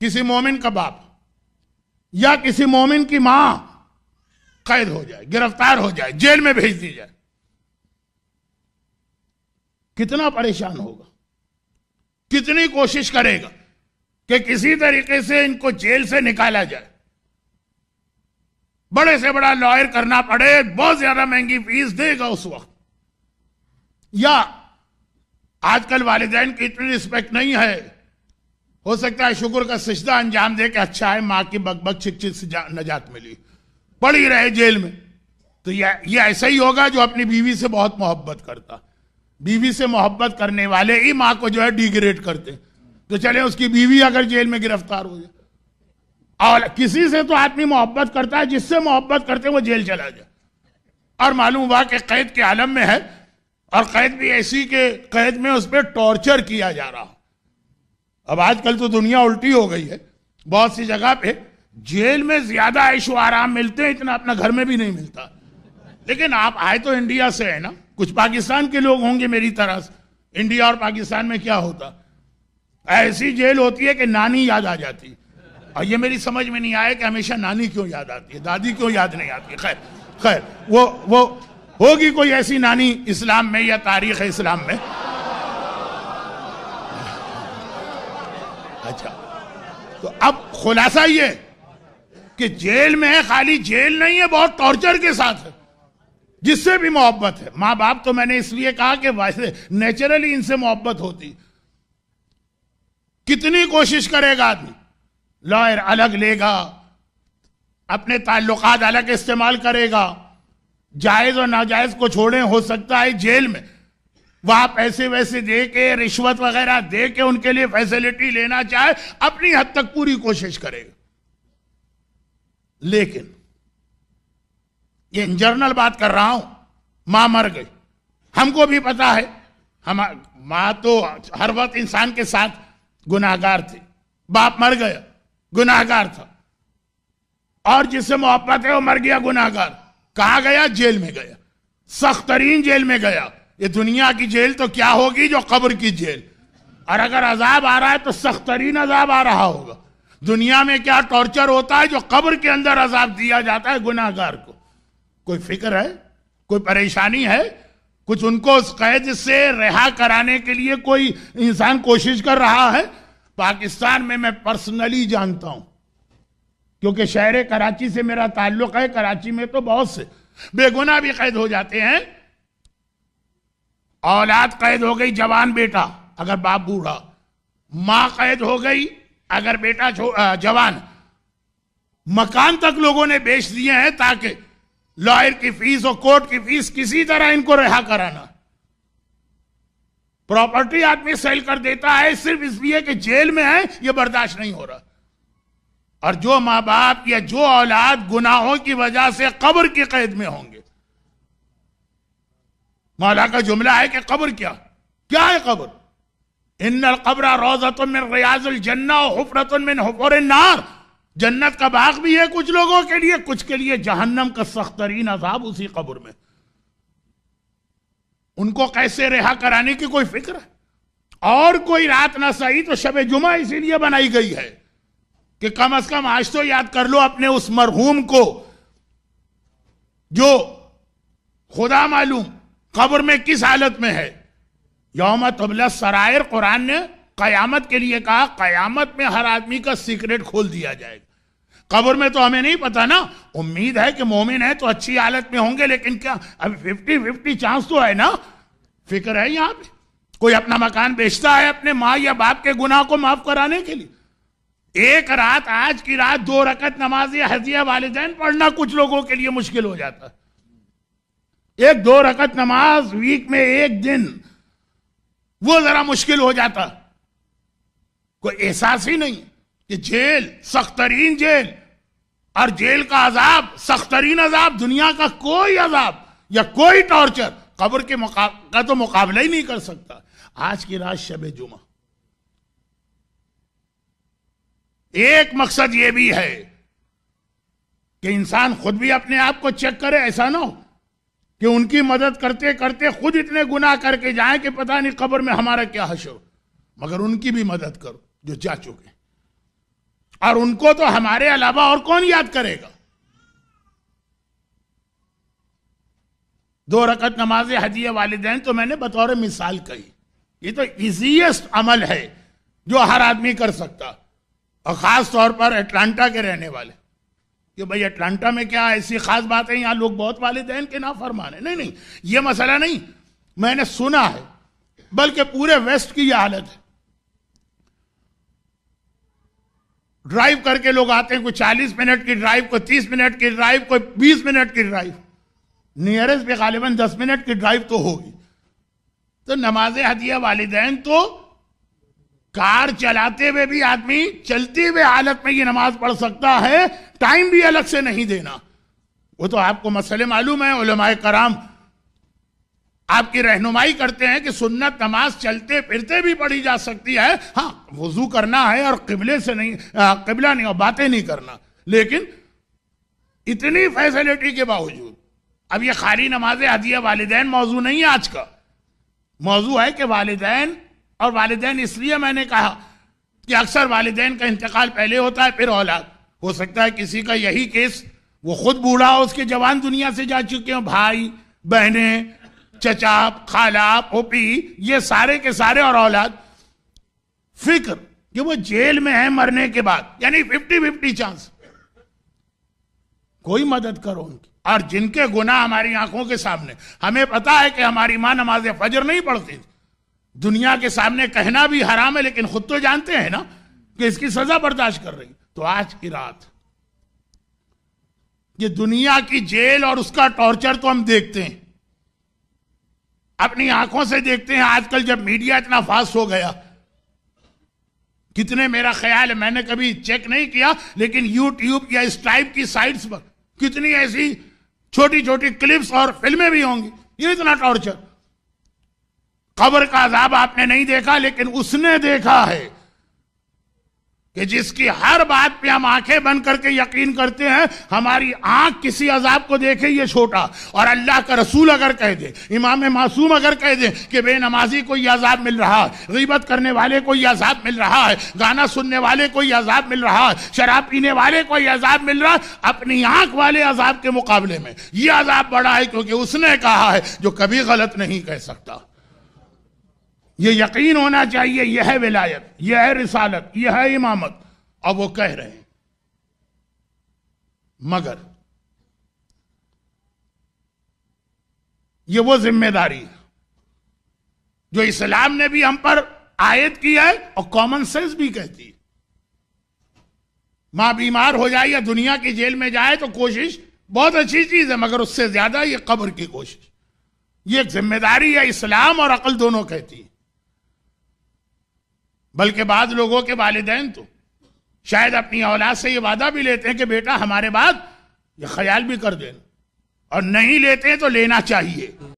किसी मोमिन का बाप या किसी मोमिन की मां कैद हो जाए गिरफ्तार हो जाए जेल में भेज दी जाए कितना परेशान होगा कितनी कोशिश करेगा कि किसी तरीके से इनको जेल से निकाला जाए बड़े से बड़ा लॉयर करना पड़े बहुत ज्यादा महंगी फीस देगा उस वक्त या आजकल वालदेन की इतनी रिस्पेक्ट नहीं है हो सकता है शुक्र का सजदा अंजाम दे के अच्छा है माँ की बकबक छिक से नजात मिली पड़ी रहे जेल में तो यह यह ऐसा ही होगा जो अपनी बीवी से बहुत मोहब्बत करता बीवी से मोहब्बत करने वाले ही माँ को जो है डिग्रेड करते तो चले उसकी बीवी अगर जेल में गिरफ्तार हो जाए और किसी से तो आदमी मोहब्बत करता है जिससे मोहब्बत करते वो जेल चला जाए और मालूम हुआ कि कैद के आलम में है और कैद भी ऐसी कि कैद में उस पर टॉर्चर किया जा रहा अब आजकल तो दुनिया उल्टी हो गई है बहुत सी जगह पे जेल में ज्यादा ऐशो आराम मिलते हैं इतना अपना घर में भी नहीं मिलता लेकिन आप आए तो इंडिया से है ना कुछ पाकिस्तान के लोग होंगे मेरी तरह से इंडिया और पाकिस्तान में क्या होता ऐसी जेल होती है कि नानी याद आ जाती और ये मेरी समझ में नहीं आया कि हमेशा नानी क्यों याद आती है दादी क्यों याद नहीं आती खैर खैर वो वो होगी कोई ऐसी नानी इस्लाम में या तारीख इस्लाम में अच्छा तो अब खुलासा ये कि जेल में है खाली जेल नहीं है बहुत टॉर्चर के साथ है जिससे भी मोहब्बत है माँ बाप तो मैंने इसलिए कहा कि वैसे नेचुरली इनसे मोहब्बत होती कितनी कोशिश करेगा आदमी लॉयर अलग लेगा अपने ताल्लुक अलग इस्तेमाल करेगा जायज और नाजायज को छोड़े हो सकता है जेल में वहां पैसे वैसे दे के रिश्वत वगैरह दे के उनके लिए फैसिलिटी लेना चाहे अपनी हद तक पूरी कोशिश करेगा लेकिन ये इंजर्नल बात कर रहा हूं मां मर गई हमको भी पता है हम मां तो हर वक्त इंसान के साथ गुनाहगार थे बाप मर गया गुनाहगार था और जिससे मोहब्बत है वो मर गया गुनाहगार कहा गया जेल में गया सख्त तरीन जेल में गया ये दुनिया की जेल तो क्या होगी जो कब्र की जेल और अगर अजाब आ रहा है तो सख्त तरीन अजाब आ रहा होगा दुनिया में क्या टॉर्चर होता है जो कब्र के अंदर अजाब दिया जाता है गुनाहगार को कोई फिक्र है कोई परेशानी है कुछ उनको उस कैद से रिहा कराने के लिए कोई इंसान कोशिश कर रहा है पाकिस्तान में मैं पर्सनली जानता हूं क्योंकि शहर कराची से मेरा ताल्लुक है कराची में तो बहुत से बेगुनाह भी कैद हो जाते हैं औलाद कैद हो गई जवान बेटा अगर बाप बूढ़ा माँ कैद हो गई अगर बेटा जवान मकान तक लोगों ने बेच दिए हैं ताकि लॉयर की फीस और कोर्ट की फीस किसी तरह इनको रिहा कराना प्रॉपर्टी आदमी सेल कर देता है सिर्फ इसलिए कि जेल में है यह बर्दाश्त नहीं हो रहा और जो मां बाप या जो औलाद गुनाहों की वजह से कब्र की कैद में होंगे मौला का जुमला है कि कब्र क्या क्या है कब्र इन कब्र रोजत मिन रियाजुल जन्ना हफरत मिन नार जन्नत का बाग भी है कुछ लोगों के लिए कुछ के लिए जहन्नम का सख्त तरीन अजाब उसी कब्र में उनको कैसे रिहा कराने की कोई फिक्र है और कोई रात ना सही तो शब जुमा इसीलिए बनाई गई है कि कम अज कम आज तो याद कर लो अपने उस मरहूम को जो खुदा मालूम कब्र में किस हालत में है यौम तबला सरायर कुरान ने कयामत के लिए कहा कयामत में हर आदमी का सीक्रेट खोल दिया जाएगा कब्र में तो हमें नहीं पता ना उम्मीद है कि मोमिन है तो अच्छी हालत में होंगे लेकिन क्या अभी फिफ्टी फिफ्टी चांस तो है ना फिक्र है यहाँ पे कोई अपना मकान बेचता है अपने माँ या बाप के गुनाह को माफ कराने के लिए एक रात आज की रात दो रकत नमाज या हजिया वालदेन पढ़ना कुछ लोगों के लिए मुश्किल हो जाता है एक दो रकत नमाज वीक में एक दिन वो जरा मुश्किल हो जाता कोई एहसास ही नहीं कि जेल सख्त तरीन जेल और जेल का अजाब सख्त तरीन अजाब दुनिया का कोई अजाब या कोई टॉर्चर कब्र के मुका, का तो मुकाबला ही नहीं कर सकता आज की रात शब जुमा एक मकसद यह भी है कि इंसान खुद भी अपने आप को चेक करे ऐसा ना हो कि उनकी मदद करते करते खुद इतने गुनाह करके जाए कि पता नहीं कब्र में हमारा क्या हशर मगर उनकी भी मदद करो जो जा चुके और उनको तो हमारे अलावा और कौन याद करेगा दो रकत नमाज हजीय वालदेन तो मैंने बतौर मिसाल कही ये तो इजीएस्ट अमल है जो हर आदमी कर सकता और खास तौर पर अटलांटा के रहने वाले कि भाई अटलांटा में क्या ऐसी खास बात है यहां लोग बहुत वालदेन के ना फरमाने नहीं नहीं ये मसला नहीं मैंने सुना है बल्कि पूरे वेस्ट की यह हालत है ड्राइव करके लोग आते हैं कोई चालीस मिनट की ड्राइव कोई तीस मिनट की ड्राइव कोई बीस मिनट की ड्राइव नियरेस्ट पे गालिबन दस मिनट की ड्राइव तो होगी तो नमाज हदिया वालदेन तो कार चलाते हुए भी आदमी चलते हुए हालत में ये नमाज पढ़ सकता है टाइम भी अलग से नहीं देना वो तो आपको मसले मालूम है उलमाए कराम आपकी रहनुमाई करते हैं कि सुन्नत नमाज चलते फिरते भी पढ़ी जा सकती है हाँ वजू करना है और किबले से नहीं किबला नहीं और बातें नहीं करना लेकिन इतनी फैसिलिटी के बावजूद अब ये खाली नमाज अदिया वालदेन मौजू नहीं है आज का मौजू है कि वालदेन और वालदेन इसलिए मैंने कहा कि अक्सर वालदेन का इंतकाल पहले होता है फिर औलाद हो सकता है किसी का यही केस वो खुद बूढ़ा हो उसके जवान दुनिया से जा चुके हो भाई बहने चचाप खाला पोपी ये सारे के सारे और औलाद फिक्र कि वो जेल में है मरने के बाद यानी फिफ्टी फिफ्टी चांस कोई मदद करो उनकी और जिनके गुना हमारी आंखों के सामने हमें पता है कि हमारी माँ नमाज फजर नहीं पढ़ती दुनिया के सामने कहना भी हराम है लेकिन खुद तो जानते हैं ना कि इसकी सजा बर्दाश्त कर रही तो आज की रात ये दुनिया की जेल और उसका टॉर्चर तो हम देखते हैं अपनी आंखों से देखते हैं आजकल जब मीडिया इतना फास्ट हो गया कितने मेरा ख्याल है मैंने कभी चेक नहीं किया लेकिन यूट्यूब या इस टाइप की साइट्स पर कितनी ऐसी छोटी छोटी क्लिप्स और फिल्में भी होंगी ये इतना टॉर्चर कब्र का अजाब आपने नहीं देखा लेकिन उसने देखा है कि जिसकी हर बात पे हम आंखें बंद करके यकीन करते हैं हमारी आंख किसी अजाब को देखे ये छोटा और अल्लाह का रसूल अगर कह दे इमाम मासूम अगर कह दे कि बेनमाजी को यह अजाब मिल रहा है गिबत करने वाले को यह अजाब मिल रहा है गाना सुनने वाले को यह अजाब मिल रहा है शराब पीने वाले को यह अजाब मिल रहा है अपनी आंख वाले अजाब के मुकाबले में यह अजाब बड़ा है क्योंकि उसने कहा है जो कभी गलत नहीं कह सकता ये यकीन होना चाहिए यह है विलायत यह है रिसालत यह है इमामत और वो कह रहे हैं मगर ये वो जिम्मेदारी है जो इस्लाम ने भी हम पर आयत की है और कॉमन सेंस भी कहती है मां बीमार हो जाए या दुनिया की जेल में जाए तो कोशिश बहुत अच्छी चीज है मगर उससे ज्यादा ये कब्र की कोशिश ये एक जिम्मेदारी है इस्लाम और अकल दोनों कहती है बल्कि बाद लोगों के वालदेन तो शायद अपनी औलाद से ये वादा भी लेते हैं कि बेटा हमारे बाद ये ख्याल भी कर देना और नहीं लेते तो लेना चाहिए